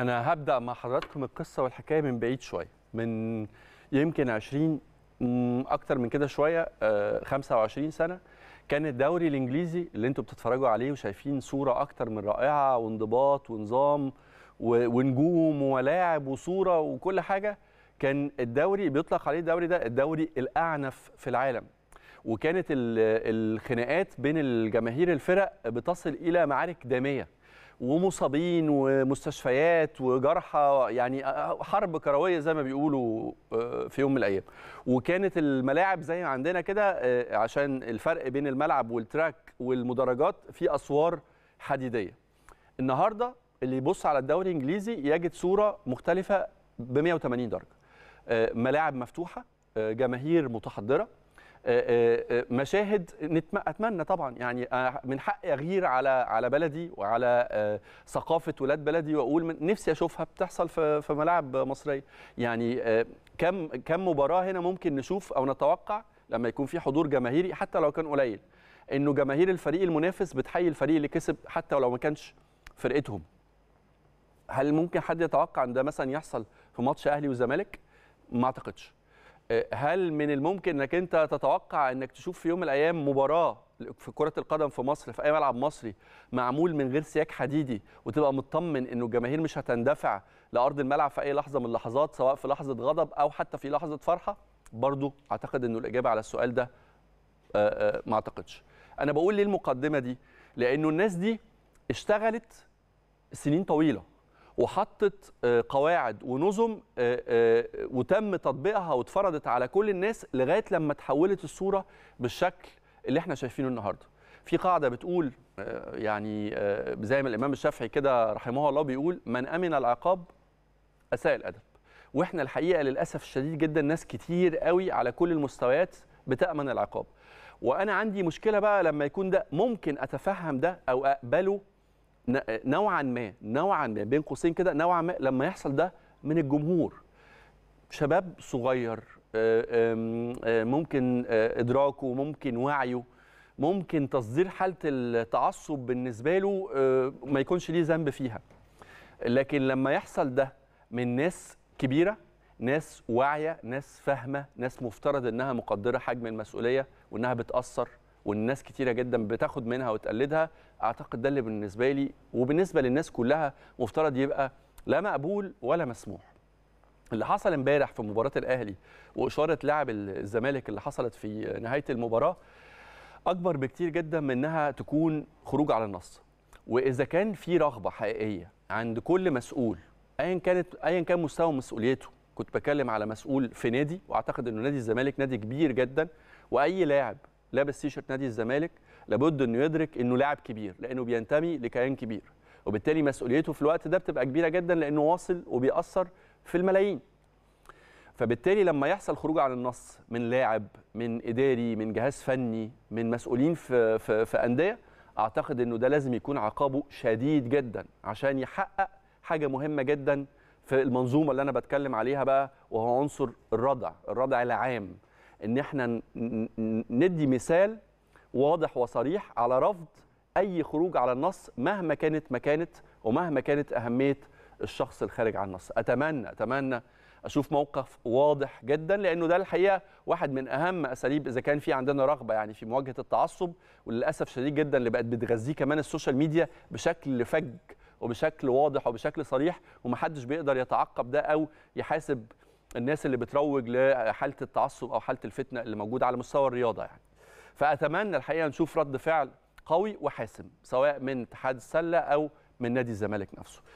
انا هبدا مع حضراتكم القصه والحكايه من بعيد شويه من يمكن 20 اكتر من كده شويه 25 آه، سنه كان الدوري الانجليزي اللي انتم بتتفرجوا عليه وشايفين صوره اكتر من رائعه وانضباط ونظام ونجوم ولاعب وصوره وكل حاجه كان الدوري بيطلق عليه الدوري ده الدوري الاعنف في العالم وكانت الخناقات بين الجماهير الفرق بتصل الى معارك داميه ومصابين ومستشفيات وجرحى يعني حرب كرويه زي ما بيقولوا آه، في يوم من الايام وكانت الملاعب زي ما عندنا كده آه، عشان الفرق بين الملعب والتراك والمدرجات في اسوار حديديه النهارده اللي يبص على الدوري الانجليزي يجد صوره مختلفه ب 180 درجه آه، ملاعب مفتوحه جماهير متحضره آه، آه، آه، مشاهد اتمنى طبعا يعني من حقي اغير على على بلدي وعلى ثقافه ولاد بلدي واقول من نفسي اشوفها بتحصل في ملاعب مصريه يعني كم كم مباراه هنا ممكن نشوف او نتوقع لما يكون في حضور جماهيري حتى لو كان قليل انه جماهير الفريق المنافس بتحيي الفريق اللي كسب حتى لو ما كانش فرقتهم هل ممكن حد يتوقع ان ده مثلا يحصل في ماتش اهلي والزمالك ما اعتقدش هل من الممكن انك انت تتوقع انك تشوف في يوم من الايام مباراه في كره القدم في مصر في اي ملعب مصري معمول من غير سياج حديدي وتبقى مطمن انه الجماهير مش هتندفع لارض الملعب في اي لحظه من اللحظات سواء في لحظه غضب او حتى في لحظه فرحه برضو اعتقد انه الاجابه على السؤال ده آه، آه، ما اعتقدش انا بقول ليه المقدمه دي لانه الناس دي اشتغلت سنين طويله وحطت آه، قواعد ونظم آه، آه، وتم تطبيقها واتفرضت على كل الناس لغايه لما تحولت الصوره بالشكل اللي احنا شايفينه النهارده في قاعده بتقول يعني زي ما الامام الشافعي كده رحمه الله بيقول من امن العقاب اساء الادب واحنا الحقيقه للاسف الشديد جدا ناس كتير قوي على كل المستويات بتامن العقاب وانا عندي مشكله بقى لما يكون ده ممكن اتفهم ده او اقبله نوعا ما نوعا ما بين قوسين كده نوعا ما لما يحصل ده من الجمهور شباب صغير آه، آه، ممكن آه، ادراكه ممكن وعيه ممكن تصدير حاله التعصب بالنسبه له ما يكونش ليه ذنب فيها لكن لما يحصل ده من ناس كبيره ناس واعيه ناس فاهمه ناس مفترض انها مقدره حجم المسؤوليه وانها بتاثر والناس كتيره جدا بتاخد منها وتقلدها اعتقد ده اللي بالنسبه لي وبالنسبه للناس كلها مفترض يبقى لا مقبول ولا مسموح اللي حصل امبارح في مباراه الاهلي واشاره لاعب الزمالك اللي حصلت في نهايه المباراه اكبر بكتير جدا من انها تكون خروج على النص واذا كان في رغبه حقيقيه عند كل مسؤول ايا كانت ايا كان مستوى مسؤوليته كنت بكلم على مسؤول في نادي واعتقد انه نادي الزمالك نادي كبير جدا واي لاعب لابس تيشرت نادي الزمالك لابد انه يدرك انه لاعب كبير لانه بينتمي لكيان كبير وبالتالي مسؤوليته في الوقت ده بتبقى كبيره جدا لانه واصل وبيأثر في الملايين فبالتالي لما يحصل خروج عن النص من لاعب من اداري من جهاز فني من مسؤولين في في, في انديه اعتقد انه ده لازم يكون عقابه شديد جدا عشان يحقق حاجه مهمه جدا في المنظومه اللي انا بتكلم عليها بقى وهو عنصر الردع الردع العام ان احنا ندي مثال واضح وصريح على رفض اي خروج على النص مهما كانت مكانه ومهما كانت اهميه الشخص الخارج عن النص اتمنى اتمنى اشوف موقف واضح جدا لانه ده الحقيقه واحد من اهم اساليب اذا كان في عندنا رغبه يعني في مواجهه التعصب وللاسف شديد جدا اللي بقت بتغذيه كمان السوشيال ميديا بشكل فج وبشكل واضح وبشكل صريح ومحدش بيقدر يتعقب ده او يحاسب الناس اللي بتروج لحاله التعصب او حاله الفتنه اللي موجوده على مستوى الرياضه يعني فاتمنى الحقيقه نشوف رد فعل قوي وحاسم سواء من اتحاد السله او من نادي الزمالك نفسه